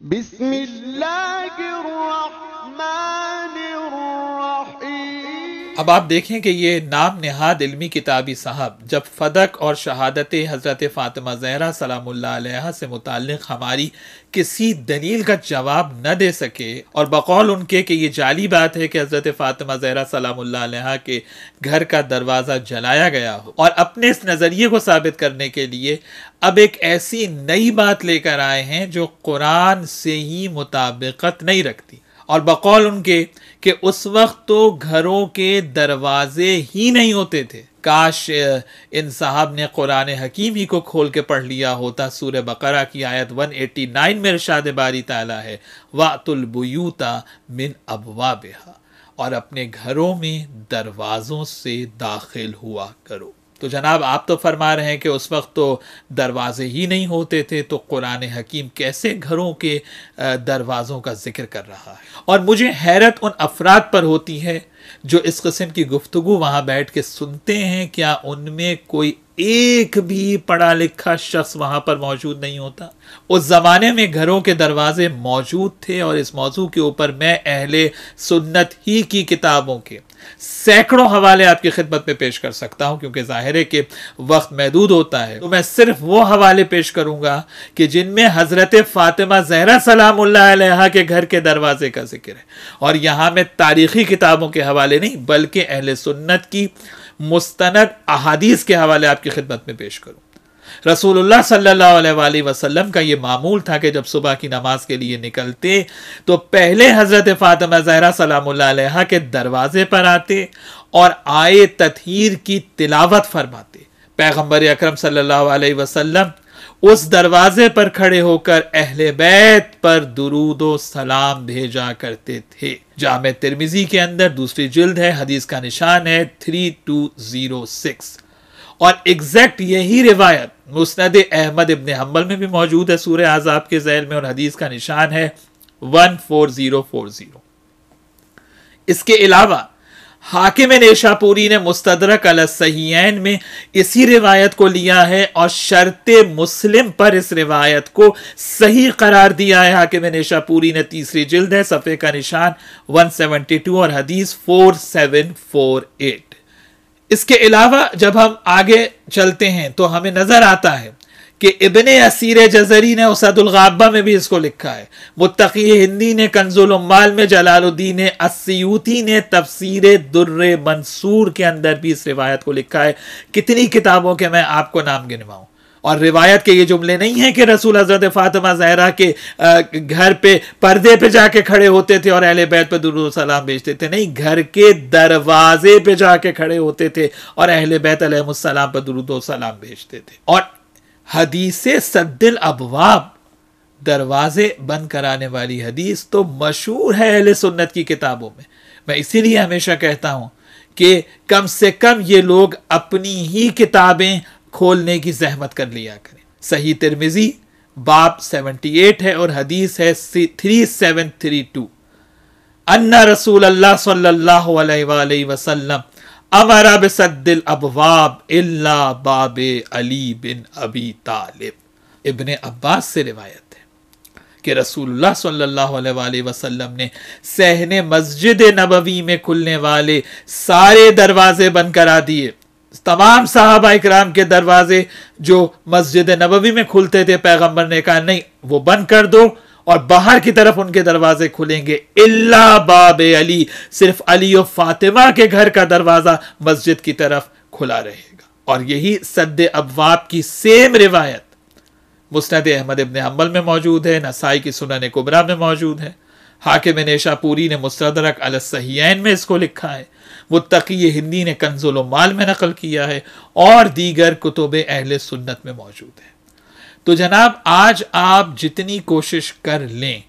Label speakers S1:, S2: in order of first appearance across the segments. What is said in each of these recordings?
S1: بسم الله الرحمن अब आप देखें कि ये नाम नहाद इलमी किताबी साहब जब फ़दक और शहादत हज़रत फ़ातिमा जहरा सलाम्ल से मुतल हमारी किसी दलील का जवाब न दे सके और बकौल उनके कि ये जाली बात है कि हज़रत फ़ातिमा जहरा सलाम के घर का दरवाज़ा जलाया गया हो और अपने इस नज़रिए को साबित करने के लिए अब एक ऐसी नई बात लेकर आए हैं जो कुरान से ही मुताबिकत नहीं रखती और बकौल उनके कि उस वक्त तो घरों के दरवाजे ही नहीं होते थे काश इन साहब ने कुरान हकीम ही को खोल के पढ़ लिया होता सूर्य बकरा की आयत 189 में रशाद बारी ताला है वातुलबयूता मिन अबवा और अपने घरों में दरवाज़ों से दाखिल हुआ करो तो जनाब आप तो फरमा रहे हैं कि उस वक्त तो दरवाज़े ही नहीं होते थे तो कुरान हकीम कैसे घरों के दरवाज़ों का जिक्र कर रहा है और मुझे हैरत उन अफराद पर होती है जो इस कस्म की गुफ्तु वहाँ बैठ के सुनते हैं क्या उनमें कोई एक भी पढ़ा लिखा शख्स वहाँ पर मौजूद नहीं होता उस ज़माने में घरों के दरवाजे मौजूद थे और इस मौजू के ऊपर मैं अहले सुन्नत ही की किताबों के सैकड़ों हवाले आपकी खिदमत में पेश कर सकता हूँ क्योंकि ज़ाहिर है कि वक्त महदूद होता है तो मैं सिर्फ वो हवाले पेश करूँगा कि जिनमें हज़रत फ़ातिमा जहरा सलाम के घर के दरवाजे का जिक्र है और यहाँ मैं तारीख़ी किताबों के हवाले नहीं बल्कि अहल सुन्नत की मुस्तनद अहादीस के हवाले आपकी खिदमत में पेश करूँ रसूलुल्लाह सल्लल्लाहु अलैहि वसल्लम का यह मामूल था कि जब सुबह की नमाज के लिए निकलते तो पहले हज़रत फ़ातिमा ज़हरा सलामुल्लाह के दरवाज़े पर आते और आए तथहीर की तिलावत फरमाते पैगम्बर अक्रम सल्लल्लाहु अलैहि वसल्लम उस दरवाजे पर खड़े होकर अहले बैत पर दुरूदो सलाम भेजा करते थे जाम तिरमिजी के अंदर दूसरी जिल्द है हदीस का निशान है थ्री टू जीरो सिक्स और एग्जैक्ट यही रिवायत मुस्ंद अहमद इबन हम्बल में भी मौजूद है सूर्य आजाब के जैल में और हदीस का निशान है one four zero four zero इसके अलावा हाकिम नेशापुरी ने मुस्तरक अलसैन में इसी रिवायत को लिया है और शर्त मुस्लिम पर इस रिवायत को सही करार दिया है हाकिम नेशापुरी ने तीसरी जिल्द है सफ़े का निशान 172 और हदीस 4748 इसके अलावा जब हम आगे चलते हैं तो हमें नज़र आता है कि इबन असीर जजरी ने उसदुलगाबा में भी इसको लिखा है मुतकी हिंदी ने कंजुलमाल में जलालुद्दीन असीयूती ने तफसीर दुर्र मंसूर के अंदर भी इस रिवायत को लिखा है कितनी किताबों के मैं आपको नाम गिनवाऊँ और रिवायत के ये जुमले नहीं हैं कि रसूल हजरत फातिमा जहरा के घर पे पर्दे पे जाके खड़े होते थे और अहल बैत पे सलाम भेजते थे नहीं घर के दरवाजे पे जाके खड़े होते थे और अहल बैत सलाम पर सलाम भेजते थे और हदीस सद्दिल अबवाब दरवाजे बंद कराने वाली हदीस तो मशहूर है अहले सुन्नत की किताबों में मैं इसीलिए हमेशा कहता हूँ कि कम से कम ये लोग अपनी ही किताबें खोलने की जहमत कर लिया करें सही तिरमिज़ी बाप 78 है और हदीस है थ्री सेवन थ्री टू अन्ना रसूल अल्लाह सल्लल्लाहु अलैहि वसल्लम अवरब सद्दिल अबवाब इल्ला बाबे अली बिन अबी तालिब इब्ने अब्बास से रिवायत है कि रसूलुल्लाह सल्लल्लाहु अलैहि वसल्लम ने सहने मस्जिद नबवी में खुलने वाले सारे दरवाजे बंद करा दिए तमाम साहबा इकराम के दरवाजे जो मस्जिद नबवी में खुलते थे पैगंबर ने कहा नहीं वो बंद कर दो और बाहर की तरफ उनके दरवाजे खुलेंगे इल्ला बाब अली सिर्फ अली और फातिमा के घर का दरवाजा मस्जिद की तरफ खुला रहेगा और यही सद अबवाब की सेम रिवायत मुस्ंद अहमद इबन हम्बल में मौजूद है नसाई की सुनन कुबरा में मौजूद है हाकिम नेशापूरी ने मुस्तरक अलसैन में इसको लिखा है मुतकी हिंदी ने कंजुल माल में नकल किया है और दीगर कुतुब अहल सुन्नत में मौजूद है तो जनाब आज आप जितनी कोशिश कर लें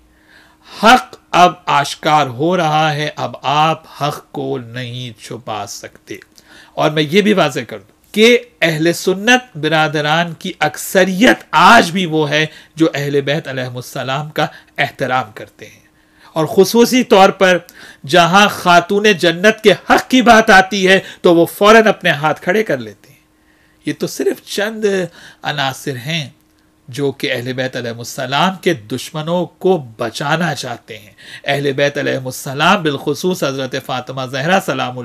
S1: हक अब आश्कार हो रहा है अब आप हक को नहीं छुपा सकते और मैं ये भी वाजह कर दूं कि अहल सुन्नत बिरादरान की अक्सरियत आज भी वो है जो अहल बैतम का एहतराम करते हैं और खसूसी तौर पर जहां खातून जन्नत के हक की बात आती है तो वो फौरन अपने हाथ खड़े कर लेते हैं ये तो सिर्फ चंद अनासर हैं जो कि अहल बैतम के दुश्मनों को बचाना चाहते हैं अहल बैतम बिलखसूस हज़रत फ़ातिमा जहरा सलाम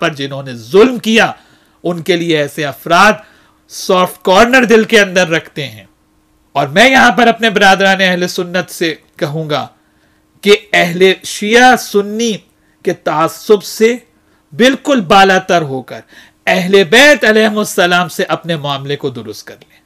S1: पर जिन्होंने जुल्म किया उनके लिए ऐसे अफराद सॉफ्ट कॉर्नर दिल के अंदर रखते हैं और मैं यहाँ पर अपने बरदरान अहल सुन्नत से कहूँगा कि अहल शिया सुन्नी के तसब से बिल्कुल बाला तर होकर अहल बैत से अपने मामले को दुरुस्त कर लें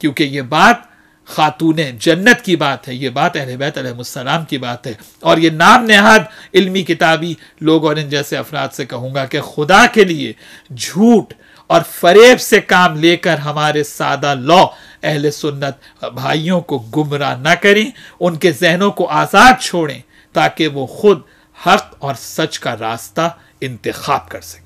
S1: क्योंकि ये बात खातून जन्नत की बात है ये बात अहल बैतम की बात है और ये नाम नहाद इल्मी किताबी लोग और इन जैसे अफराद से कहूँगा कि खुदा के लिए झूठ और फरेब से काम लेकर हमारे सादा लॉ अहल सुन्नत भाइयों को गुमराह न करें उनके जहनों को आज़ाद छोड़ें ताकि वो खुद हक और सच का रास्ता इंतखब कर सकें